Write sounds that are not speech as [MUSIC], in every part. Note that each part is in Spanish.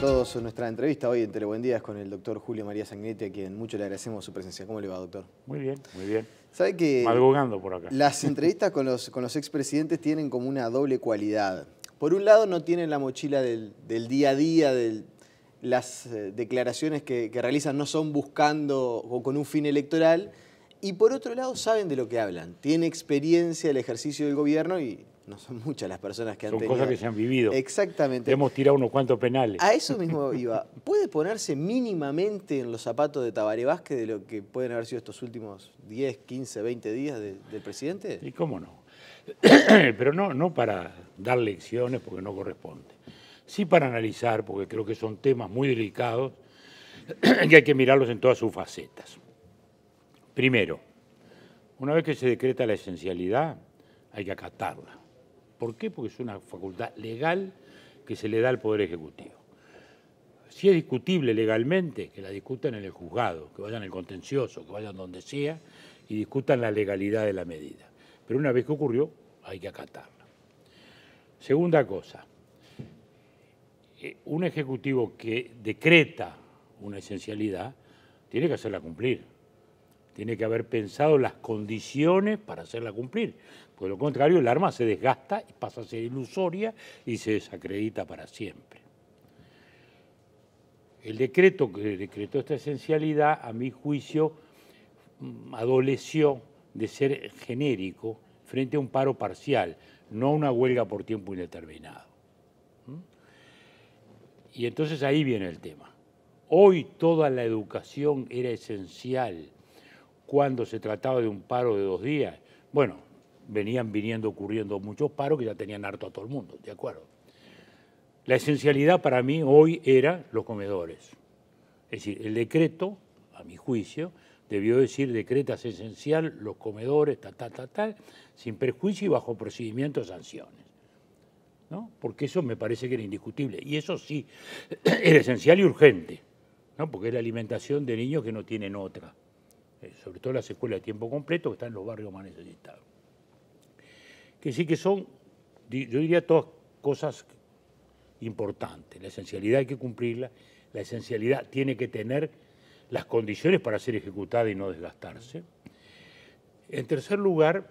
todos. Nuestra entrevista hoy en Telebuen Días con el doctor Julio María Sanguinetti, a quien mucho le agradecemos su presencia. ¿Cómo le va, doctor? Muy bien, muy bien. ¿Sabe que Madrugando por acá. Las entrevistas con los, con los expresidentes tienen como una doble cualidad. Por un lado, no tienen la mochila del, día a día, de las eh, declaraciones que, que, realizan no son buscando o con un fin electoral. Y por otro lado, saben de lo que hablan. tienen experiencia el ejercicio del gobierno y no son muchas las personas que han tenido... Son cosas que se han vivido. Exactamente. Hemos tirado unos cuantos penales. A eso mismo [LAUGHS] iba. ¿Puede ponerse mínimamente en los zapatos de Tabaré Vázquez de lo que pueden haber sido estos últimos 10, 15, 20 días del presidente? Y cómo no. [CLEARS THROAT] Pero no, no para dar lecciones porque no corresponde. Sí para analizar, porque creo que son temas muy delicados [CLEARS THROAT] y hay que mirarlos en todas sus facetas. Primero, una vez que se decreta la esencialidad, hay que acatarla. ¿Por qué? Porque es una facultad legal que se le da al Poder Ejecutivo. Si es discutible legalmente, que la discutan en el juzgado, que vayan al contencioso, que vayan donde sea y discutan la legalidad de la medida. Pero una vez que ocurrió, hay que acatarla. Segunda cosa, eh, un ejecutivo que decreta una esencialidad tiene que hacerla cumplir tiene que haber pensado las condiciones para hacerla cumplir. Por lo contrario, el arma se desgasta y pasa a ser ilusoria y se desacredita para siempre. El decreto que decretó esta esencialidad, a mi juicio, mm, adoleció de ser genérico frente a un paro parcial, no a una huelga por tiempo indeterminado. ¿Mm? Y entonces ahí viene el tema. Hoy toda la educación era esencial cuando se trataba de un paro de dos días. Bueno, venían viniendo ocurriendo muchos paros que ya tenían harto a todo el mundo, ¿de acuerdo? La esencialidad para mí hoy era los comedores. Es decir, el decreto, a mi juicio, debió decir decretas esencial los comedores, ta, ta, ta, tal, sin perjuicio y bajo procedimiento de sanciones. ¿no? Porque eso me parece que era indiscutible. Y eso sí, [CLEARS THROAT] era esencial y urgente, ¿no? porque es la alimentación de niños que no tienen otra. Eh, sobre todo las escuelas de tiempo completo que están en los barrios más necesitados. Que sí que son, yo diría, todas cosas importantes. La esencialidad hay que cumplirla, la esencialidad tiene que tener las condiciones para ser ejecutada y no desgastarse. En tercer lugar,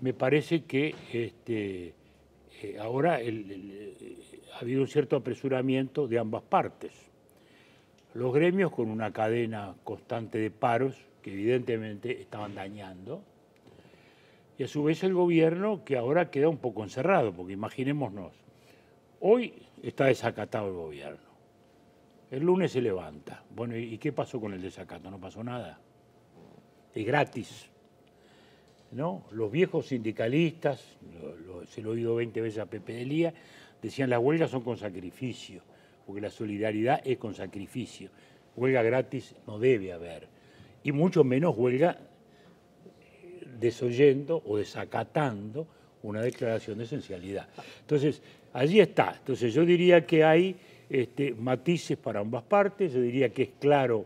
me parece que este, eh, ahora eh, ha habido un cierto apresuramiento de ambas partes los gremios con una cadena constante de paros que evidentemente estaban dañando, y a su vez el gobierno que ahora queda un poco encerrado, porque imaginémonos, hoy está desacatado el gobierno, el lunes se levanta, bueno, ¿y qué pasó con el desacato? No pasó nada, es gratis. ¿No? Los viejos sindicalistas, se lo he oído 20 veces a Pepe Delía, decían las huelgas son con sacrificio porque la solidaridad es con sacrificio. Huelga gratis no debe haber, y mucho menos huelga desoyendo o desacatando una declaración de esencialidad. Entonces, allí está. Entonces, yo diría que hay este, matices para ambas partes, yo diría que es claro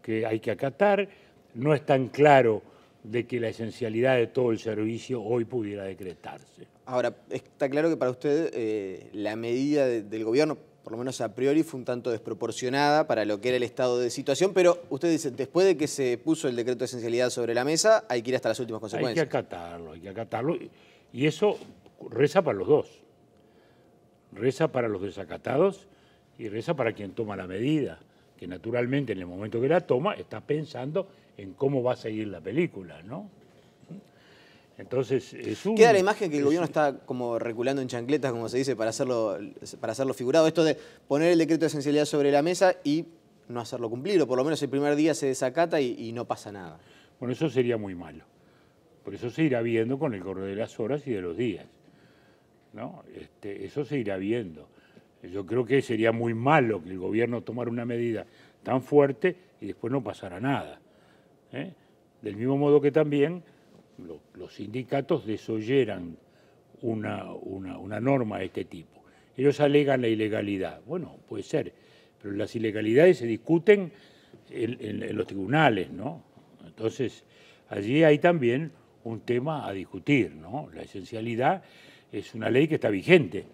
que hay que acatar, no es tan claro de que la esencialidad de todo el servicio hoy pudiera decretarse. Ahora, está claro que para usted eh, la medida del gobierno por lo menos a priori, fue un tanto desproporcionada para lo que era el estado de situación, pero usted dice, después de que se puso el decreto de esencialidad sobre la mesa, hay que ir hasta las últimas consecuencias. Hay que acatarlo, hay que acatarlo, y eso reza para los dos. Reza para los desacatados y reza para quien toma la medida, que naturalmente en el momento que la toma está pensando en cómo va a seguir la película, ¿no? Entonces, es un... Queda la imagen que el gobierno está como reculando en chancletas, como se dice, para hacerlo, para hacerlo figurado. Esto de poner el decreto de esencialidad sobre la mesa y no hacerlo cumplir, o por lo menos el primer día se desacata y, no pasa nada. Bueno, eso sería muy malo. Por eso se irá viendo con el correo de las horas y de los días. Este, eso se irá viendo. Yo creo que sería muy malo que el gobierno tomara una medida tan fuerte y después no pasara nada. ¿eh? Del mismo modo que también los sindicatos desoyeran una, norma de este tipo. Ellos alegan la ilegalidad. Bueno, puede ser, pero las ilegalidades se discuten en, los tribunales, ¿no? Entonces, allí hay también un tema a discutir, ¿no? La esencialidad es una ley que está vigente,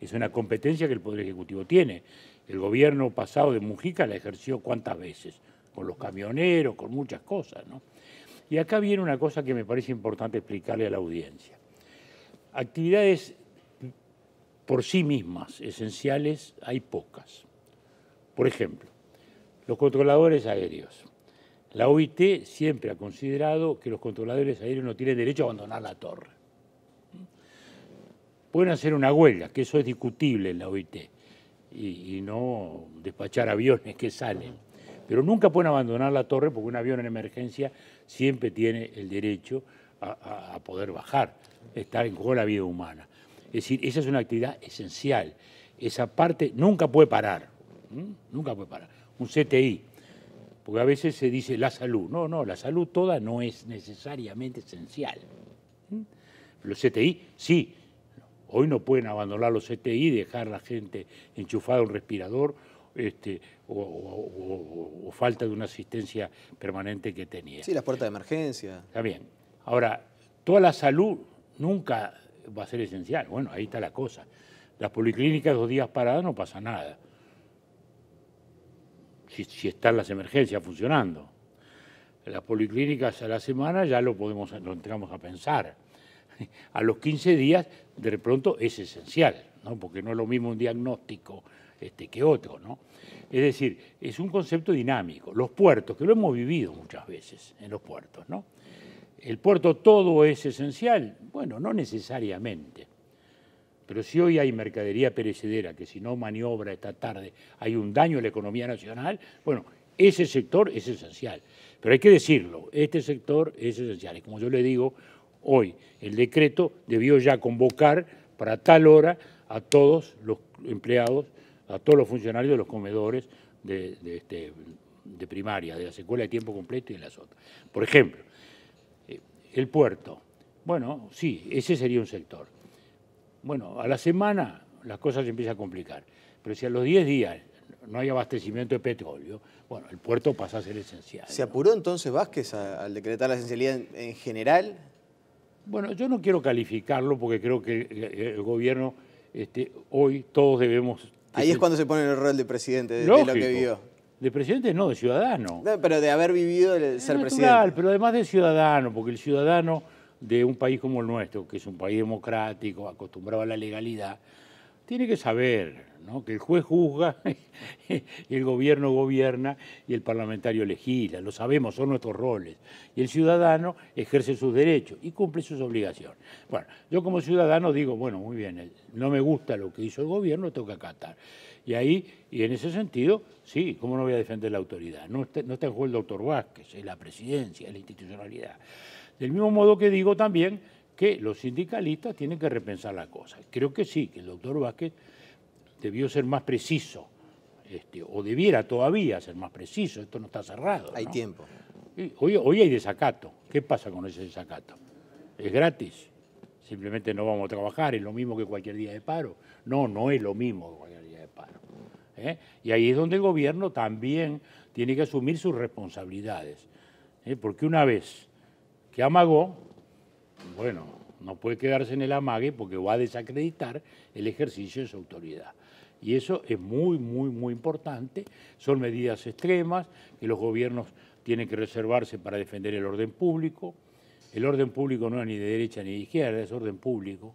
es una competencia que el Poder Ejecutivo tiene. El gobierno pasado de Mujica la ejerció cuántas veces, con los camioneros, con muchas cosas, ¿no? Y acá viene una cosa que me parece importante explicarle a la audiencia. Actividades por sí mismas esenciales hay pocas. Por ejemplo, los controladores aéreos. La OIT siempre ha considerado que los controladores aéreos no tienen derecho a abandonar la torre. Pueden hacer una huelga, que eso es discutible en la OIT, y, no despachar aviones que salen. Pero nunca pueden abandonar la torre porque un avión en emergencia siempre tiene el derecho a, poder bajar. estar en juego la vida humana. Es decir, esa es una actividad esencial. Esa parte nunca puede parar. Nunca puede parar. Un CTI, porque a veces se dice la salud. No, no, la salud toda no es necesariamente esencial. Los CTI, sí. Hoy no pueden abandonar los CTI, dejar a la gente enchufada un respirador este, o, falta de una asistencia permanente que tenía. Sí, las puertas de emergencia. Está bien. Ahora, toda la salud nunca va a ser esencial. Bueno, ahí está la cosa. Las policlínicas dos días paradas no pasa nada. Si, están las emergencias funcionando. Las policlínicas a la semana ya lo podemos, lo entramos a pensar. [LAUGHS] A los 15 días, de pronto, es esencial, ¿no? porque no es lo mismo un diagnóstico este, que otro, ¿no? Es decir, es un concepto dinámico. Los puertos, que lo hemos vivido muchas veces en los puertos, ¿no? ¿El puerto todo es esencial? Bueno, no necesariamente. Pero si hoy hay mercadería perecedera, que si no maniobra esta tarde hay un daño a la economía nacional, bueno, ese sector es esencial. Pero hay que decirlo, este sector es esencial. Y como yo le digo, hoy el decreto debió ya convocar para tal hora a todos los empleados a todos los funcionarios de los comedores de, este, de primaria, de la secuela de tiempo completo y de las otras. Por ejemplo, eh, el puerto. Bueno, sí, ese sería un sector. Bueno, a la semana las cosas se empiezan a complicar. Pero si a los 10 días no hay abastecimiento de petróleo, bueno, el puerto pasa a ser esencial. ¿Se apuró entonces Vázquez al decretar la esencialidad en, general? Bueno, yo no quiero calificarlo porque creo que el, gobierno, este, hoy todos debemos Ahí es, cuando se pone el rol de presidente, de, lo que vivió. De presidente no, de ciudadano. pero de haber vivido el ser presidente. Pero además de ciudadano, porque el ciudadano de un país como el nuestro, que es un país democrático, acostumbrado a la legalidad, tiene que saber ¿no? que el juez juzga, [LAUGHS] el gobierno gobierna y el parlamentario legisla, lo sabemos, son nuestros roles. Y el ciudadano ejerce sus derechos y cumple sus obligaciones. Bueno, yo como ciudadano digo, bueno, muy bien, no me gusta lo que hizo el gobierno, tengo que acatar. Y ahí, y en ese sentido, sí, ¿cómo no voy a defender la autoridad? No no está en juego el doctor Vázquez, es la presidencia, es la institucionalidad. Del mismo modo que digo también que los sindicalistas tienen que repensar la cosa. Creo que sí, que el doctor Vázquez debió ser más preciso, este, o debiera todavía ser más preciso, esto no está cerrado. Hay tiempo. Hoy, hay desacato. ¿Qué pasa con ese desacato? ¿Es gratis? Simplemente no vamos a trabajar, es lo mismo que cualquier día de paro. No, no es lo mismo que cualquier día de paro. ¿eh? Y ahí es donde el gobierno también tiene que asumir sus responsabilidades. ¿eh? Porque una vez que amagó, bueno, no puede quedarse en el amague porque va a desacreditar el ejercicio de su autoridad. Y eso es muy, muy, muy importante. Son medidas extremas que los gobiernos tienen que reservarse para defender el orden público. El orden público no es ni de derecha ni de izquierda, es orden público.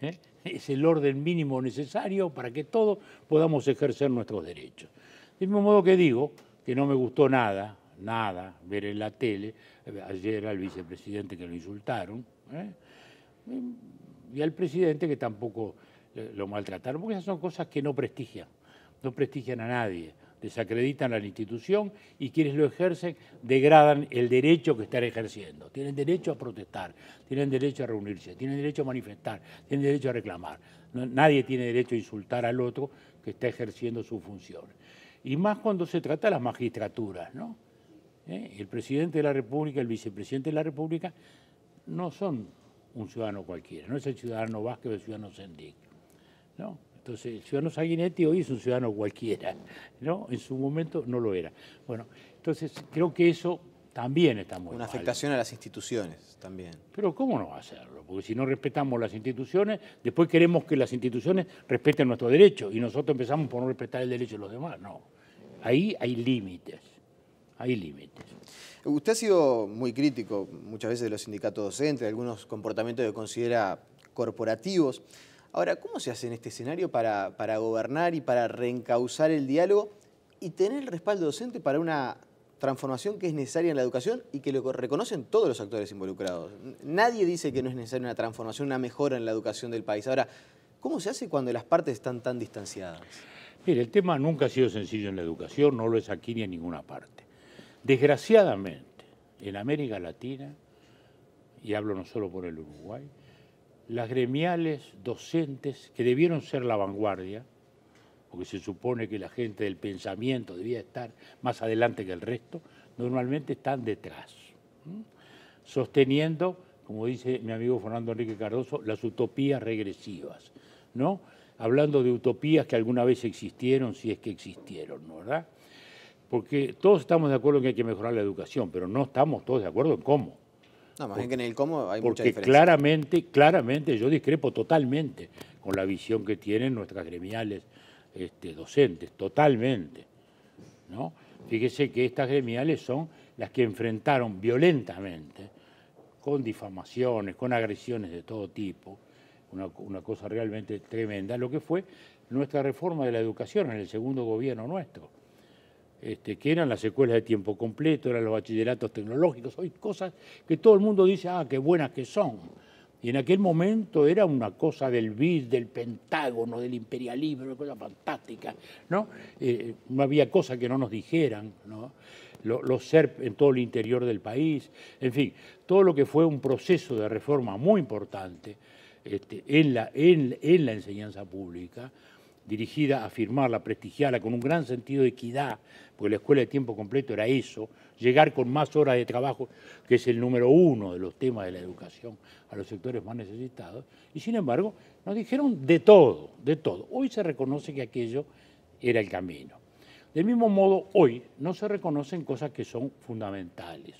¿eh? Es el orden mínimo necesario para que todos podamos ejercer nuestros derechos. De mismo modo que digo que no me gustó nada, nada, ver en la tele eh, ayer al vicepresidente que lo insultaron, ¿eh? Y al presidente que tampoco lo maltrataron, porque esas son cosas que no prestigian, no prestigian a nadie, desacreditan a la institución y quienes lo ejercen degradan el derecho que están ejerciendo. Tienen derecho a protestar, tienen derecho a reunirse, tienen derecho a manifestar, tienen derecho a reclamar. nadie tiene derecho a insultar al otro que está ejerciendo su función. Y más cuando se trata de las magistraturas, ¿no? ¿Eh? El presidente de la República, el vicepresidente de la República no son un ciudadano cualquiera, no es el ciudadano Vázquez o el ciudadano Sendic. ¿no? Entonces, el ciudadano Sanguinetti hoy es un ciudadano cualquiera, ¿no? En su momento no lo era. Bueno, entonces creo que eso también está muy Una afectación a las instituciones también. Pero ¿cómo no va a hacerlo? Porque si no respetamos las instituciones, después queremos que las instituciones respeten nuestro derecho y nosotros empezamos por no respetar el derecho de los demás. No, ahí hay límites hay límites. Usted ha sido muy crítico muchas veces de los sindicatos docentes, de algunos comportamientos que considera corporativos. Ahora, ¿cómo se hace en este escenario para, para gobernar y para reencauzar el diálogo y tener el respaldo docente para una transformación que es necesaria en la educación y que lo reconocen todos los actores involucrados. Nadie dice que no es necesaria una transformación, una mejora en la educación del país. Ahora, ¿cómo se hace cuando las partes están tan distanciadas? Mire, el tema nunca ha sido sencillo en la educación, no lo es aquí ni en ninguna parte. Desgraciadamente, en América Latina, y hablo no solo por el Uruguay, las gremiales docentes que debieron ser la vanguardia, porque se supone que la gente del pensamiento debía estar más adelante que el resto, normalmente están detrás, sosteniendo, como dice mi amigo Fernando Enrique Cardoso, las utopías regresivas, ¿no? Hablando de utopías que alguna vez existieron, si es que existieron, ¿no? ¿verdad? porque todos estamos de acuerdo en que hay que mejorar la educación, pero no estamos todos de acuerdo en cómo. No, más bien que en el cómo hay porque mucha diferencia. claramente, claramente yo discrepo totalmente con la visión que tienen nuestras gremiales este, docentes, totalmente. ¿no? Fíjese que estas gremiales son las que enfrentaron violentamente, con difamaciones, con agresiones de todo tipo, una cosa realmente tremenda, lo que fue nuestra reforma de la educación en el segundo gobierno nuestro este, que eran las escuelas de tiempo completo, eran los bachilleratos tecnológicos, hoy cosas que todo el mundo dice, ah, qué buenas que son. Y en aquel momento era una cosa del BID, del Pentágono, del imperialismo, una cosa fantástica, ¿no? Eh, no había cosa que no nos dijeran, ¿no? Los lo SERP en todo el interior del país, en fin, todo lo que fue un proceso de reforma muy importante este, en, la, en, en la enseñanza pública, dirigida a firmarla, prestigiarla, con un gran sentido de equidad, porque la escuela de tiempo completo era eso, llegar con más horas de trabajo, que es el número uno de los temas de la educación, a los sectores más necesitados, y sin embargo nos dijeron de todo, de todo. Hoy se reconoce que aquello era el camino. Del mismo modo, hoy no se reconocen cosas que son fundamentales,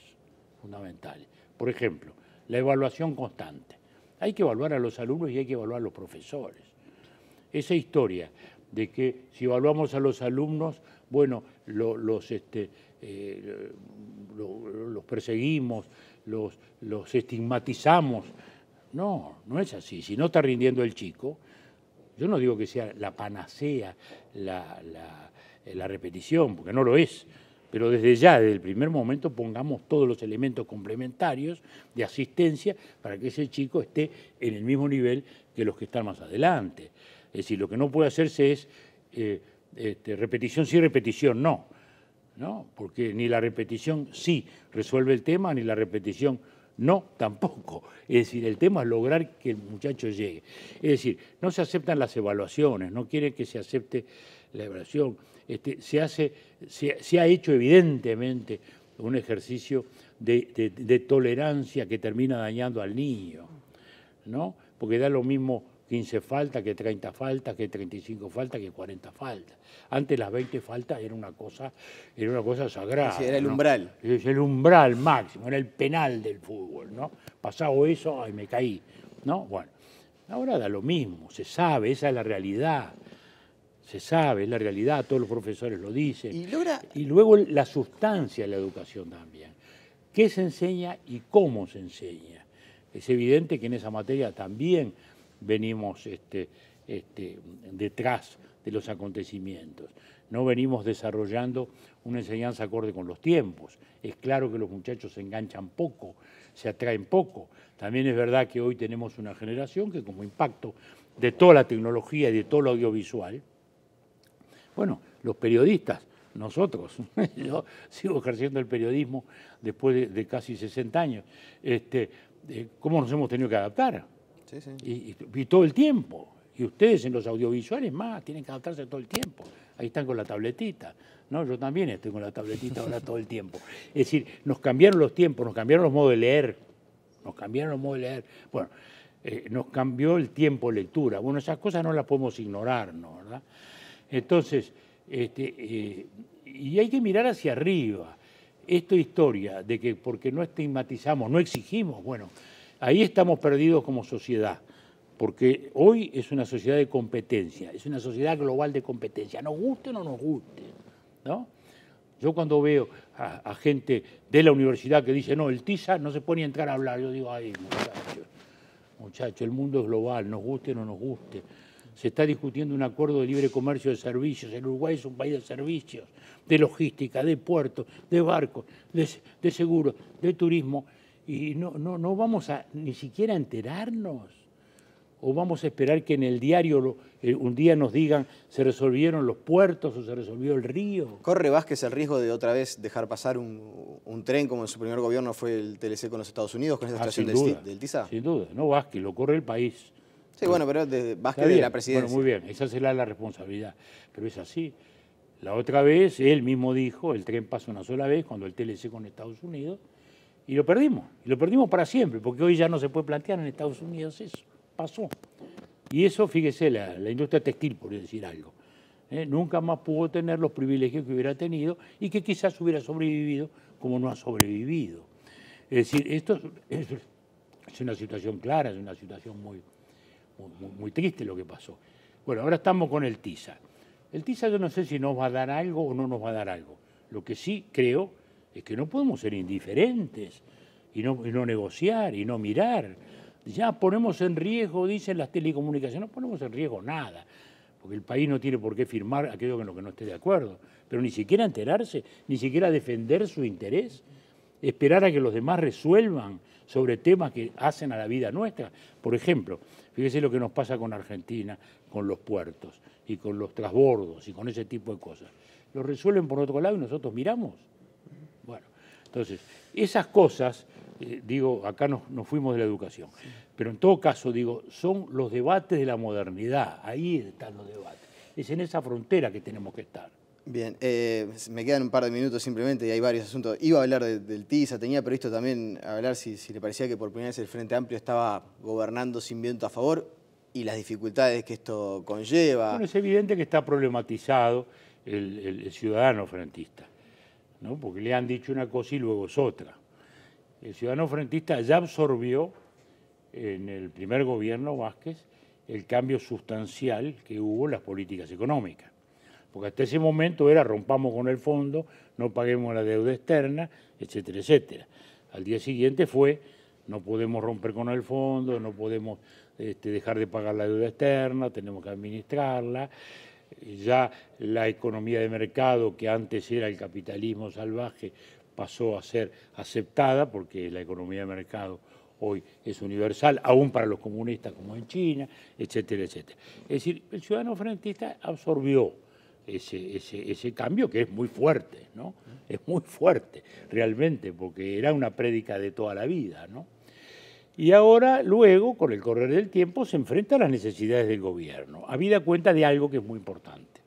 fundamentales. Por ejemplo, la evaluación constante. Hay que evaluar a los alumnos y hay que evaluar a los profesores. Esa historia de que si evaluamos a los alumnos bueno, los, este, eh, los perseguimos, los, los estigmatizamos. No, no es así. Si no está rindiendo el chico, yo no digo que sea la panacea, eh, la, repetición, porque no lo es pero desde ya, desde el primer momento, pongamos todos los elementos complementarios de asistencia para que ese chico esté en el mismo nivel que los que están más adelante. Es decir, lo que no puede hacerse es eh, este, repetición sí, repetición no, ¿no? Porque ni la repetición sí resuelve el tema, ni la repetición no tampoco. Es decir, el tema es lograr que el muchacho llegue. Es decir, no se aceptan las evaluaciones, no quiere que se acepte la evaluación. Este, se, hace, se, ha hecho evidentemente un ejercicio de, de, tolerancia que termina dañando al niño, ¿no? Porque da lo mismo 15 faltas, que 30 faltas, que 35 faltas, que 40 faltas. Antes las 20 faltas era una cosa, era una cosa sagrada. Sí, era el umbral. Es el umbral máximo, era el penal del fútbol, ¿no? Pasado eso, ay, me caí, ¿no? Bueno, ahora da lo mismo, se sabe, esa es la realidad. Se sabe, es la realidad, todos los profesores lo dicen. Y, y luego la sustancia de la educación también. ¿Qué se enseña y cómo se enseña? Es evidente que en esa materia también venimos este, este, detrás de los acontecimientos. No venimos desarrollando una enseñanza acorde con los tiempos. Es claro que los muchachos se enganchan poco, se atraen poco. También es verdad que hoy tenemos una generación que como impacto de toda la tecnología y de todo lo audiovisual, bueno, los periodistas, nosotros, [LAUGHS] yo sigo ejerciendo el periodismo después de, casi 60 años, este, ¿cómo nos hemos tenido que adaptar? Y, todo el tiempo. Y ustedes en los audiovisuales más, tienen que adaptarse todo el tiempo. Ahí están con la tabletita. No, yo también estoy con la tabletita ahora todo el tiempo. Es decir, nos cambiaron los tiempos, nos cambiaron los modos de leer. Nos cambiaron los modos de leer. Bueno, eh, nos cambió el tiempo lectura. Bueno, esas cosas no las podemos ignorar, ¿no? Entonces, este, eh, y hay que mirar hacia arriba. Esta historia de que porque no estigmatizamos, no exigimos, bueno, Ahí estamos perdidos como sociedad, porque hoy es una sociedad de competencia, es una sociedad global de competencia, nos guste o no nos guste. ¿no? Yo cuando veo a, gente de la universidad que dice, no, el TISA no se pone a entrar a hablar, yo digo, ay, muchachos, muchacho, el mundo es global, nos guste o no nos guste. Se está discutiendo un acuerdo de libre comercio de servicios. El Uruguay es un país de servicios, de logística, de puertos, de barcos, de seguros, de turismo y no, no, no vamos a ni siquiera enterarnos. O vamos a esperar que en el diario eh, un día nos digan se resolvieron los puertos o se resolvió el río. ¿Corre Vázquez el riesgo de otra vez dejar pasar un, tren como en su primer gobierno fue el TLC con los Estados Unidos, con ah, esta del, TISA? Sin duda, no Vázquez, lo corre el país. Sí, bueno, pero Vázquez de la presidencia. Bueno, muy bien, esa será la responsabilidad, pero es así. La otra vez, él mismo dijo, el tren pasa una sola vez, cuando el TLC con Estados Unidos, y lo perdimos, y lo perdimos para siempre, porque hoy ya no se puede plantear en Estados Unidos eso. Pasó. Y eso, fíjese, la, industria textil, por decir algo, ¿eh? nunca más pudo tener los privilegios que hubiera tenido y que quizás hubiera sobrevivido como no ha sobrevivido. Es decir, esto es, una situación clara, es una situación muy, muy, muy triste lo que pasó. Bueno, ahora estamos con el TISA. El TISA yo no sé si nos va a dar algo o no nos va a dar algo. Lo que sí creo es que no podemos ser indiferentes y no, negociar y no mirar. Ya ponemos en riesgo, dicen las telecomunicaciones, no ponemos en riesgo nada, porque el país no tiene por qué firmar aquello con lo que no esté de acuerdo, pero ni siquiera enterarse, ni siquiera defender su interés, esperar a que los demás resuelvan sobre temas que hacen a la vida nuestra. Por ejemplo, fíjese lo que nos pasa con Argentina, con los puertos y con los trasbordos y con ese tipo de cosas. Lo resuelven por otro lado y nosotros miramos. Entonces, esas cosas, eh, digo, acá nos, nos, fuimos de la educación, pero en todo caso, digo, son los debates de la modernidad, ahí están los debates, es en esa frontera que tenemos que estar. Bien, eh, me quedan un par de minutos simplemente y hay varios asuntos. Iba a hablar del TISA, tenía previsto también hablar si, le parecía que por primera vez el Frente Amplio estaba gobernando sin viento a favor y las dificultades que esto conlleva. Bueno, es evidente que está problematizado el, el ciudadano frentista porque le han dicho una cosa y luego es otra. El ciudadano frentista ya absorbió en el primer gobierno Vázquez el cambio sustancial que hubo en las políticas económicas. Porque hasta ese momento era rompamos con el fondo, no paguemos la deuda externa, etcétera, etcétera. Al día siguiente fue no podemos romper con el fondo, no podemos este, dejar de pagar la deuda externa, tenemos que administrarla ya la economía de mercado, que antes era el capitalismo salvaje, pasó a ser aceptada porque la economía de mercado hoy es universal, aún para los comunistas como en China, etcétera, etcétera. Es decir, el ciudadano frentista absorbió ese, ese cambio que es muy fuerte, ¿no? Es muy fuerte, realmente, porque era una prédica de toda la vida, ¿no? Y ahora, luego, con el correr del tiempo, se enfrenta a las necesidades del gobierno, habida cuenta de algo que es muy importante.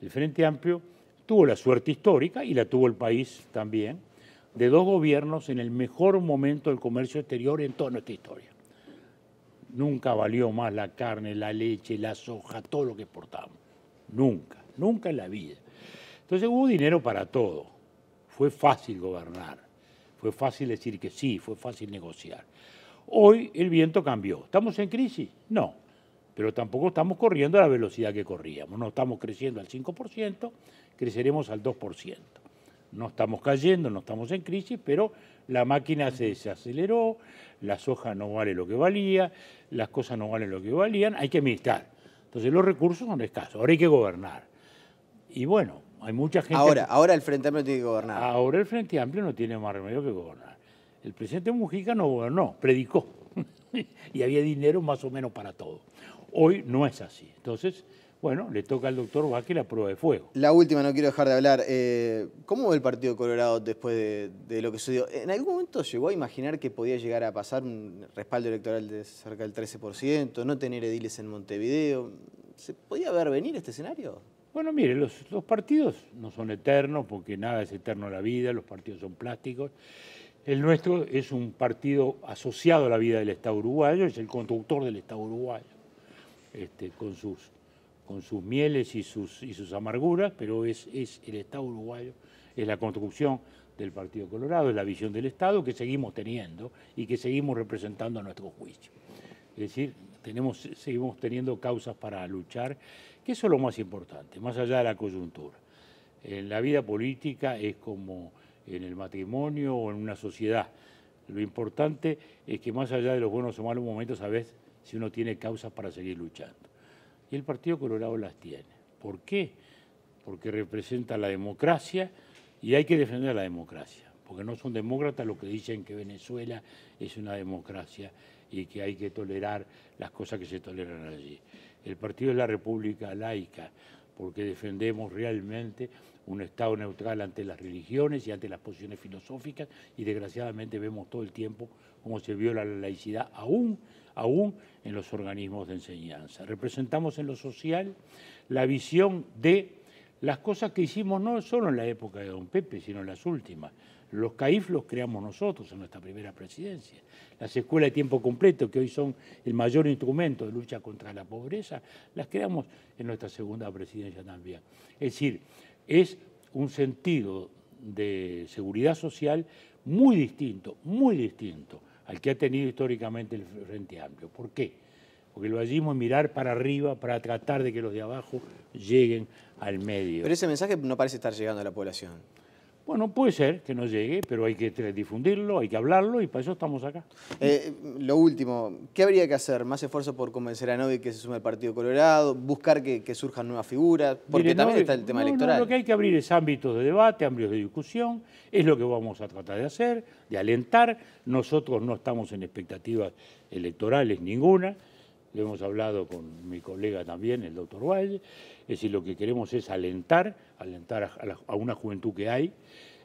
El Frente Amplio tuvo la suerte histórica, y la tuvo el país también, de dos gobiernos en el mejor momento del comercio exterior en toda nuestra historia. Nunca valió más la carne, la leche, la soja, todo lo que exportamos. Nunca, nunca en la vida. Entonces hubo dinero para todo. Fue fácil gobernar, fue fácil decir que sí, fue fácil negociar. Hoy el viento cambió. ¿Estamos en crisis? No, pero tampoco estamos corriendo a la velocidad que corríamos. No estamos creciendo al 5%, creceremos al 2%. No estamos cayendo, no estamos en crisis, pero la máquina se desaceleró, la soja no vale lo que valía, las cosas no valen lo que valían, hay que administrar. Entonces los recursos son escasos, ahora hay que gobernar. Y bueno, hay mucha gente... Ahora, ahora el Frente Amplio tiene que gobernar. Ahora el Frente Amplio no tiene más remedio que gobernar. El presidente Mujica no gobernó, predicó [LAUGHS] y había dinero más o menos para todo. Hoy no es así. Entonces, bueno, le toca al doctor Vázquez la prueba de fuego. La última, no quiero dejar de hablar. Eh, ¿Cómo ve el Partido Colorado después de, lo que sucedió? ¿En algún momento llegó a imaginar que podía llegar a pasar un respaldo electoral de cerca del 13%, no tener ediles en Montevideo? ¿Se podía ver venir este escenario? Bueno, mire, los, los partidos no son eternos porque nada es eterno en la vida, los partidos son plásticos. El nuestro es un partido asociado a la vida del Estado uruguayo, es el conductor del Estado uruguayo, este, con, sus, con sus mieles y sus, y sus amarguras, pero es, es el Estado uruguayo, es la construcción del Partido Colorado, es la visión del Estado que seguimos teniendo y que seguimos representando a nuestro juicio. Es decir, tenemos, seguimos teniendo causas para luchar, que eso es lo más importante, más allá de la coyuntura. En la vida política es como en el matrimonio o en una sociedad. Lo importante es que más allá de los buenos o malos momentos, a si uno tiene causas para seguir luchando. Y el Partido Colorado las tiene. ¿Por qué? Porque representa la democracia y hay que defender la democracia. Porque no son demócratas los que dicen que Venezuela es una democracia y que hay que tolerar las cosas que se toleran allí. El Partido de la República Laica, porque defendemos realmente un Estado neutral ante las religiones y ante las posiciones filosóficas y desgraciadamente vemos todo el tiempo cómo se viola la laicidad aún, aún en los organismos de enseñanza. Representamos en lo social la visión de las cosas que hicimos no solo en la época de Don Pepe, sino en las últimas. Los CAIF los creamos nosotros en nuestra primera presidencia. Las escuelas de tiempo completo, que hoy son el mayor instrumento de lucha contra la pobreza, las creamos en nuestra segunda presidencia también. Es decir, es un sentido de seguridad social muy distinto, muy distinto al que ha tenido históricamente el Frente Amplio. ¿Por qué? Porque lo hallimos es mirar para arriba para tratar de que los de abajo lleguen al medio. Pero ese mensaje no parece estar llegando a la población. Bueno, puede ser que no llegue, pero hay que difundirlo, hay que hablarlo y para eso estamos acá. Eh, lo último, ¿qué habría que hacer? ¿Más esfuerzo por convencer a Novi que se sume al Partido Colorado? ¿Buscar que, surjan nuevas figuras? Porque también está el tema electoral. lo que hay que abrir es ámbitos de debate, ámbitos de discusión, es lo que vamos a tratar de hacer, de alentar. Nosotros no estamos en expectativas electorales ninguna lo hemos hablado con mi colega también, el doctor Valle, es decir, lo que queremos es alentar, alentar a, una juventud que hay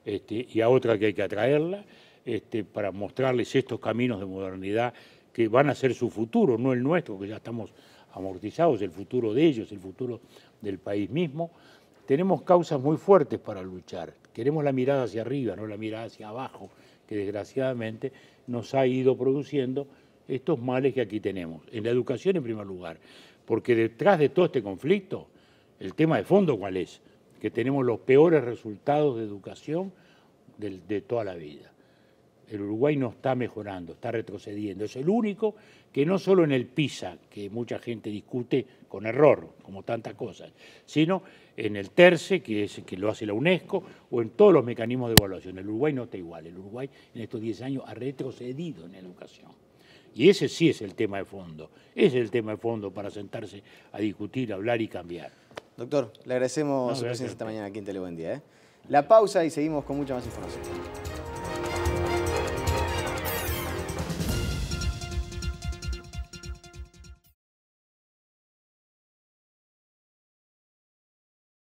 este, y a otra que hay que atraerla, este, para mostrarles estos caminos de modernidad que van a ser su futuro, no el nuestro, que ya estamos amortizados, el futuro de ellos, el futuro del país mismo. Tenemos causas muy fuertes para luchar. Queremos la mirada hacia arriba, no la mirada hacia abajo, que desgraciadamente nos ha ido produciendo estos males que aquí tenemos, en la educación en primer lugar, porque detrás de todo este conflicto, el tema de fondo cuál es, que tenemos los peores resultados de educación de, toda la vida. El Uruguay no está mejorando, está retrocediendo. Es el único que no solo en el PISA, que mucha gente discute con error, como tantas cosas, sino en el TERCE, que, es, que lo hace la UNESCO, o en todos los mecanismos de evaluación. El Uruguay no está igual. El Uruguay en estos 10 años ha retrocedido en la educación. Y ese sí es el tema de fondo. Ese es el tema de fondo para sentarse a discutir, hablar y cambiar. Doctor, le agradecemos su presencia esta mañana aquí en Tele Buen ¿eh? La pausa y seguimos con mucha más información.